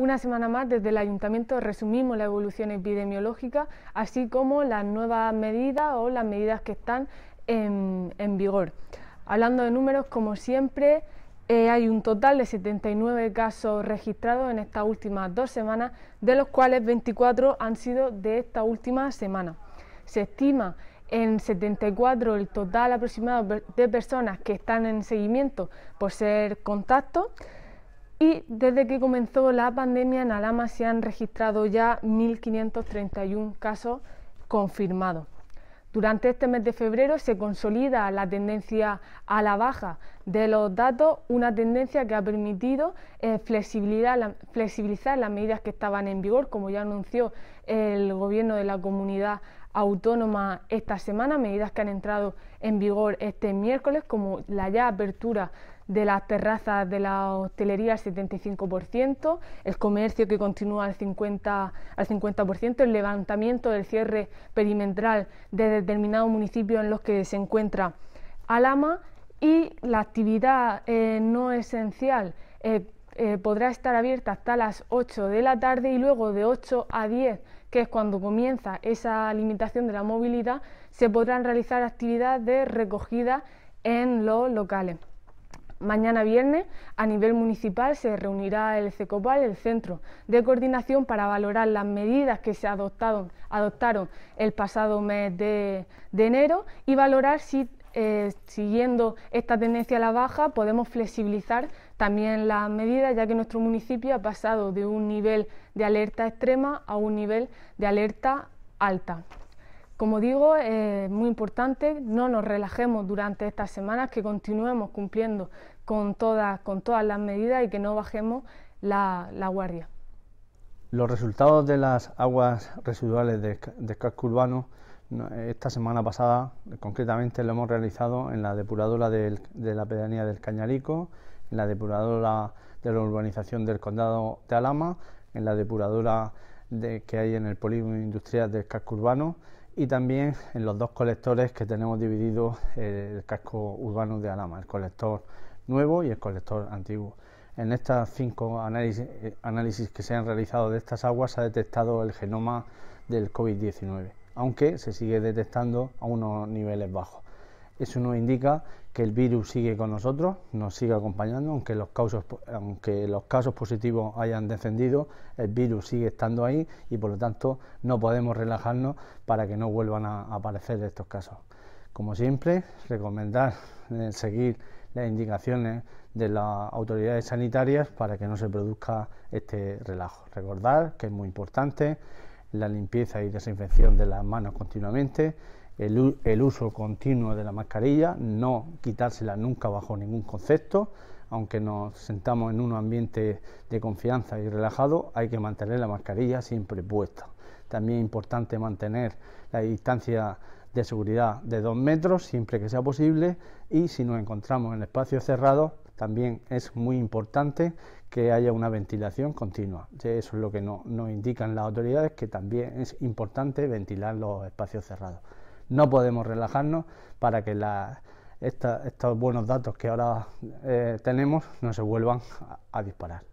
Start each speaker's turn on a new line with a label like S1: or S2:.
S1: Una semana más desde el Ayuntamiento resumimos la evolución epidemiológica, así como las nuevas medidas o las medidas que están en, vigor. Hablando de números, como siempre, eh, hay un total de 79 casos registrados en estas últimas dos semanas, de los cuales 24 han sido de esta última semana. Se estima en 74 el total aproximado de personas que están en seguimiento por ser contacto. Y desde que comenzó la pandemia en Alama se han registrado ya 1.531 casos confirmados. Durante este mes de febrero se consolida la tendencia a la baja de los datos, una tendencia que ha permitido eh, flexibilizar las medidas que estaban en vigor, como ya anunció el Gobierno de la Comunidad autónoma esta semana, medidas que han entrado en vigor este miércoles, como la ya apertura de las terrazas de la hostelería al 75%, el comercio que continúa al 50%, al 50% el levantamiento del cierre perimetral de determinados municipios en los que se encuentra Alama y la actividad eh, no esencial. Eh, eh, podrá estar abierta hasta las 8 de la tarde y luego de 8 a 10 que es cuando comienza esa limitación de la movilidad, se podrán realizar actividades de recogida en los locales. Mañana viernes, a nivel municipal, se reunirá el CECOPAL, el Centro de Coordinación, para valorar las medidas que se adoptaron, el pasado mes de enero y valorar si eh, siguiendo esta tendencia a la baja, podemos flexibilizar también las medidas, ya que nuestro municipio ha pasado de un nivel de alerta extrema a un nivel de alerta alta. Como digo, es muy importante, no nos relajemos durante estas semanas, que continuemos cumpliendo con todas, con todas las medidas y que no bajemos la, guardia.
S2: Los resultados de las aguas residuales de casco urbano esta semana pasada, concretamente, lo hemos realizado en la depuradora de la pedanía del Cañarico, en la depuradora de la urbanización del condado de Alama, en la depuradora que hay en el polígono industrial del casco urbano y también en los dos colectores que tenemos dividido eh, el casco urbano de Alama, el colector nuevo y el colector antiguo. En estos cinco análisis, eh, análisis que se han realizado de estas aguas se ha detectado el genoma del COVID-19 aunque se sigue detectando a unos niveles bajos. Eso nos indica que el virus sigue con nosotros, nos sigue acompañando, aunque los, casos, aunque los casos positivos hayan descendido, el virus sigue estando ahí y por lo tanto no podemos relajarnos para que no vuelvan a aparecer estos casos. Como siempre, recomendar eh, seguir las indicaciones de las autoridades sanitarias para que no se produzca este relajo. Recordar que es muy importante la limpieza y desinfección de las manos continuamente, el, uso continuo de la mascarilla, no quitársela nunca bajo ningún concepto, aunque nos sentamos en un ambiente de confianza y relajado, hay que mantener la mascarilla siempre puesta. También es importante mantener la distancia de seguridad de dos metros siempre que sea posible y si nos encontramos en espacios cerrados también es muy importante que haya una ventilación continua. Eso es lo que nos indican las autoridades, que también es importante ventilar los espacios cerrados. No podemos relajarnos para que estos buenos datos que ahora eh, tenemos no se vuelvan a disparar.